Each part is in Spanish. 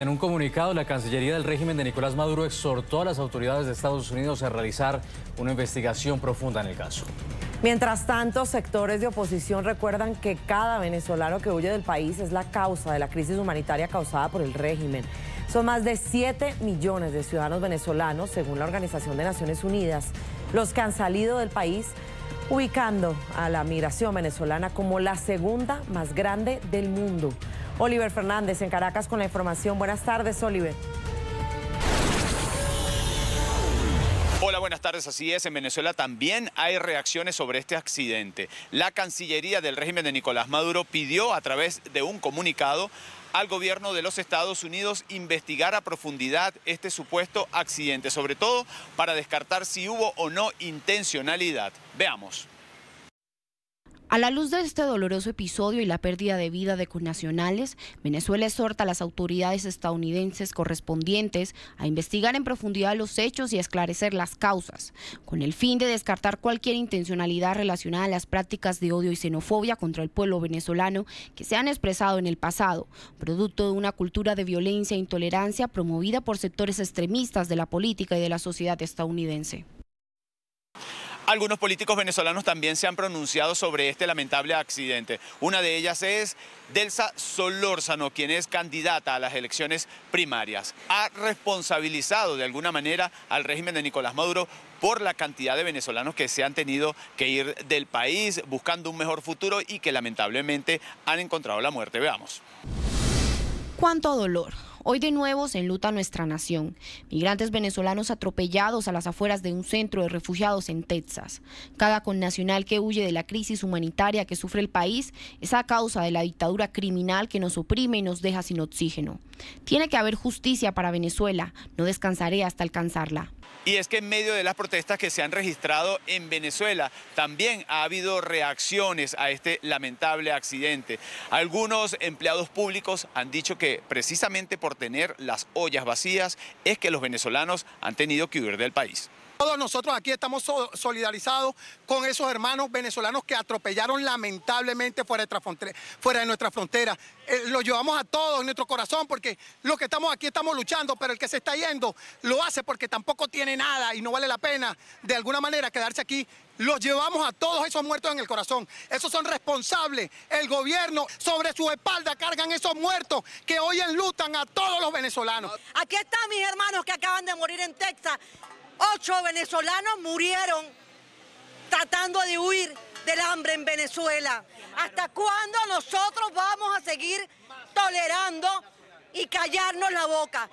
En un comunicado, la Cancillería del régimen de Nicolás Maduro exhortó a las autoridades de Estados Unidos a realizar una investigación profunda en el caso. Mientras tanto, sectores de oposición recuerdan que cada venezolano que huye del país es la causa de la crisis humanitaria causada por el régimen. Son más de 7 millones de ciudadanos venezolanos, según la Organización de Naciones Unidas, los que han salido del país, ubicando a la migración venezolana como la segunda más grande del mundo. Oliver Fernández en Caracas con la información. Buenas tardes, Oliver. Hola, buenas tardes. Así es, en Venezuela también hay reacciones sobre este accidente. La Cancillería del régimen de Nicolás Maduro pidió a través de un comunicado al gobierno de los Estados Unidos investigar a profundidad este supuesto accidente, sobre todo para descartar si hubo o no intencionalidad. Veamos. A la luz de este doloroso episodio y la pérdida de vida de connacionales, Venezuela exhorta a las autoridades estadounidenses correspondientes a investigar en profundidad los hechos y a esclarecer las causas, con el fin de descartar cualquier intencionalidad relacionada a las prácticas de odio y xenofobia contra el pueblo venezolano que se han expresado en el pasado, producto de una cultura de violencia e intolerancia promovida por sectores extremistas de la política y de la sociedad estadounidense. Algunos políticos venezolanos también se han pronunciado sobre este lamentable accidente. Una de ellas es Delsa Solórzano, quien es candidata a las elecciones primarias. Ha responsabilizado de alguna manera al régimen de Nicolás Maduro por la cantidad de venezolanos que se han tenido que ir del país buscando un mejor futuro y que lamentablemente han encontrado la muerte. Veamos. ¿Cuánto dolor? Hoy de nuevo se enluta nuestra nación. Migrantes venezolanos atropellados a las afueras de un centro de refugiados en Texas. Cada connacional que huye de la crisis humanitaria que sufre el país es a causa de la dictadura criminal que nos oprime y nos deja sin oxígeno. Tiene que haber justicia para Venezuela. No descansaré hasta alcanzarla. Y es que en medio de las protestas que se han registrado en Venezuela, también ha habido reacciones a este lamentable accidente. Algunos empleados públicos han dicho que precisamente por tener las ollas vacías es que los venezolanos han tenido que huir del país. Todos nosotros aquí estamos solidarizados con esos hermanos venezolanos que atropellaron lamentablemente fuera de, nuestra frontera. Eh, los llevamos a todos en nuestro corazón porque los que estamos aquí estamos luchando, pero el que se está yendo lo hace porque tampoco tiene nada y no vale la pena de alguna manera quedarse aquí. Los llevamos a todos esos muertos en el corazón. Esos son responsables. El gobierno sobre su espalda cargan esos muertos que hoy enlutan a todos los venezolanos. Aquí están mis hermanos que acaban de morir en Texas. Ocho venezolanos murieron tratando de huir del hambre en Venezuela. ¿Hasta cuándo nosotros vamos a seguir tolerando y callarnos la boca?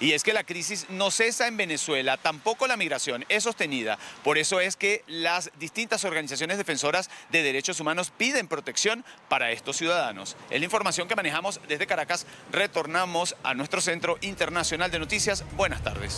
Y es que la crisis no cesa en Venezuela, tampoco la migración es sostenida. Por eso es que las distintas organizaciones defensoras de derechos humanos piden protección para estos ciudadanos. Es la información que manejamos desde Caracas. Retornamos a nuestro Centro Internacional de Noticias. Buenas tardes.